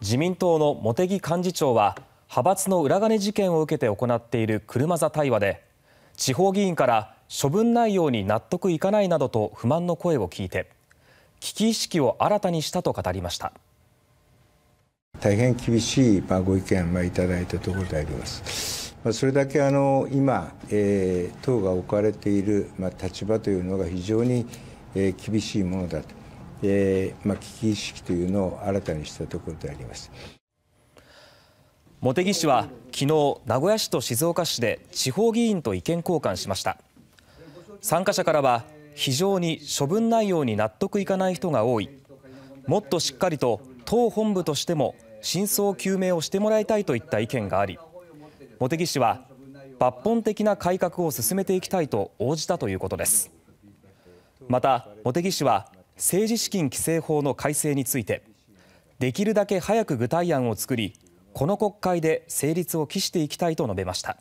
自民党の茂木幹事長は派閥の裏金事件を受けて行っている車座対話で地方議員から処分内容に納得いかないなどと不満の声を聞いて危機意識を新たにしたと語りました。大変厳しいご意見をいただいたところであります。それだけあの今、党が置かれている立場というのが非常に厳しいものだと。えーまあ、危機意識というのを新たにしたところであります茂木氏は昨日名古屋市と静岡市で地方議員と意見交換しました参加者からは非常に処分内容に納得いかない人が多いもっとしっかりと党本部としても真相究明をしてもらいたいといった意見があり茂木氏は抜本的な改革を進めていきたいと応じたということですまた茂木氏は政治資金規正法の改正についてできるだけ早く具体案を作りこの国会で成立を期していきたいと述べました。